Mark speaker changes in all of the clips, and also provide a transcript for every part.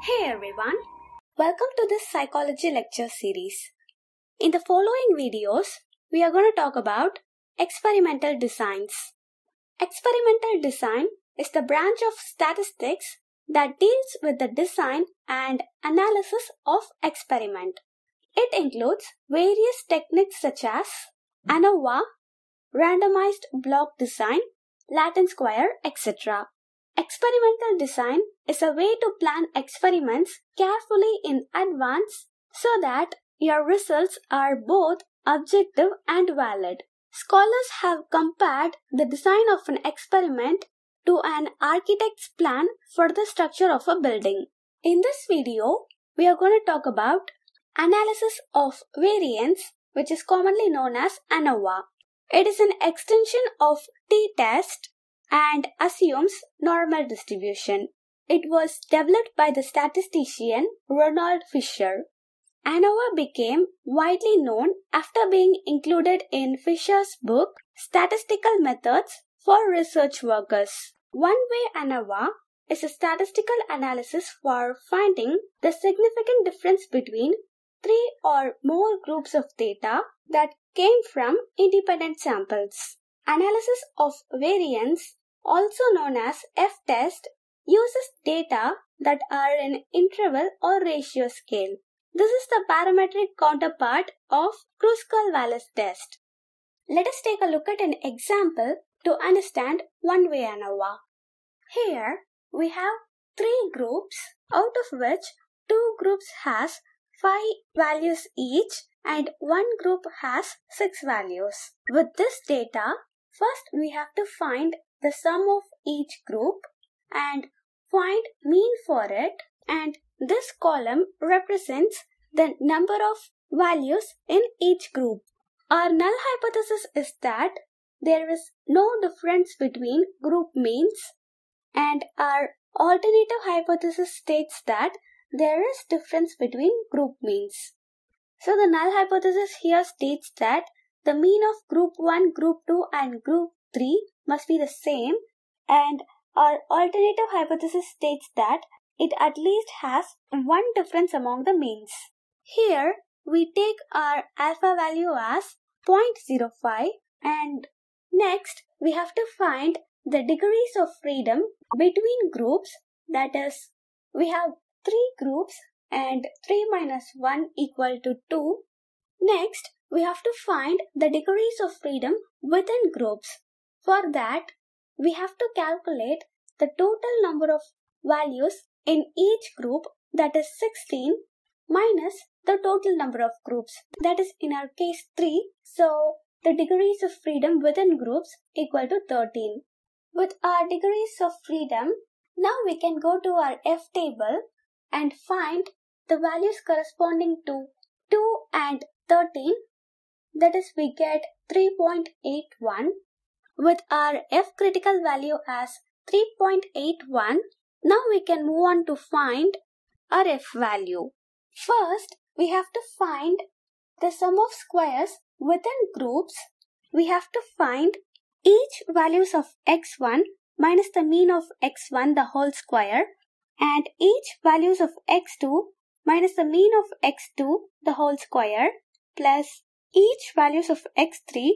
Speaker 1: Hey everyone, welcome to this psychology lecture series. In the following videos, we are going to talk about experimental designs. Experimental design is the branch of statistics that deals with the design and analysis of experiment. It includes various techniques such as ANOVA randomized block design, Latin square, etc. Experimental design is a way to plan experiments carefully in advance so that your results are both objective and valid. Scholars have compared the design of an experiment to an architect's plan for the structure of a building. In this video, we are going to talk about analysis of variance, which is commonly known as ANOVA. It is an extension of t-test and assumes normal distribution. It was developed by the statistician Ronald Fisher. ANOVA became widely known after being included in Fisher's book Statistical Methods for Research Workers. One-way ANOVA is a statistical analysis for finding the significant difference between three or more groups of data that came from independent samples. Analysis of variance, also known as F-test, uses data that are in interval or ratio scale. This is the parametric counterpart of Kruskal-Wallis test. Let us take a look at an example to understand one-way ANOVA. Here, we have three groups, out of which two groups has 5 values each and one group has 6 values. With this data, first we have to find the sum of each group and find mean for it and this column represents the number of values in each group. Our null hypothesis is that there is no difference between group means and our alternative hypothesis states that there is difference between group means. So the null hypothesis here states that the mean of group 1, group 2 and group 3 must be the same and our alternative hypothesis states that it at least has one difference among the means. Here we take our alpha value as 0.05 and next we have to find the degrees of freedom between groups that is we have 3 groups and 3 minus 1 equal to 2. Next, we have to find the degrees of freedom within groups. For that, we have to calculate the total number of values in each group that is 16 minus the total number of groups that is in our case 3 so the degrees of freedom within groups equal to 13 with our degrees of freedom now we can go to our f table and find the values corresponding to 2 and 13 that is we get 3.81 with our f critical value as 3.81 now we can move on to find our f value first we have to find the sum of squares within groups we have to find each values of x1 minus the mean of x1 the whole square and each values of x2 minus the mean of x2 the whole square plus each values of x3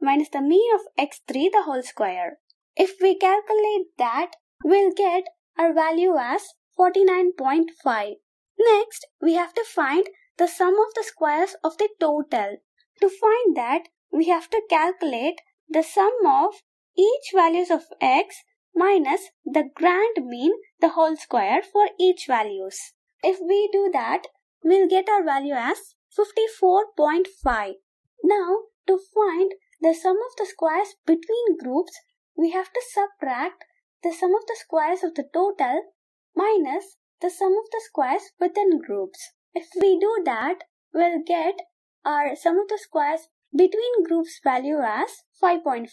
Speaker 1: minus the mean of x3 the whole square. If we calculate that, we'll get our value as 49.5. Next, we have to find the sum of the squares of the total. To find that, we have to calculate the sum of each values of x minus the grand mean the whole square for each values. If we do that, we'll get our value as 54.5. Now, to find the sum of the squares between groups, we have to subtract the sum of the squares of the total minus the sum of the squares within groups. If we do that, we'll get our sum of the squares between groups value as 5.5.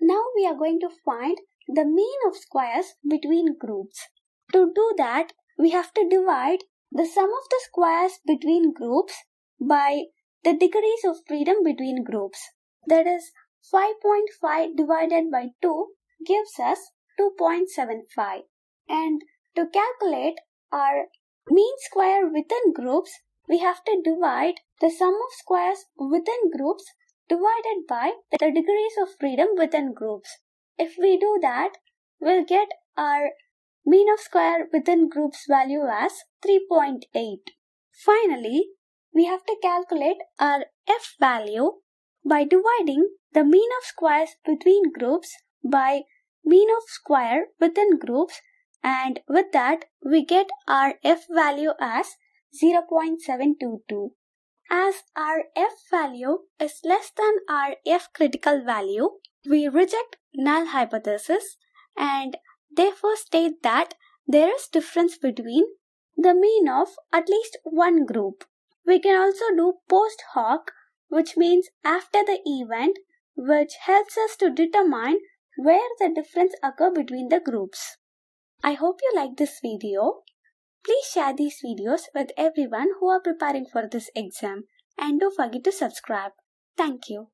Speaker 1: Now we are going to find the mean of squares between groups. To do that, we have to divide the sum of the squares between groups by the degrees of freedom between groups. That is, 5.5 divided by 2 gives us 2.75. And to calculate our mean square within groups, we have to divide the sum of squares within groups divided by the degrees of freedom within groups. If we do that, we'll get our mean of square within group's value as 3.8. Finally, we have to calculate our f value by dividing the mean of squares between groups by mean of square within groups and with that we get our f value as 0.722. As our f value is less than our f critical value, we reject null hypothesis and therefore state that there is difference between the mean of at least one group. We can also do post hoc which means after the event which helps us to determine where the difference occur between the groups. I hope you like this video. Please share these videos with everyone who are preparing for this exam and don't forget to subscribe. Thank you.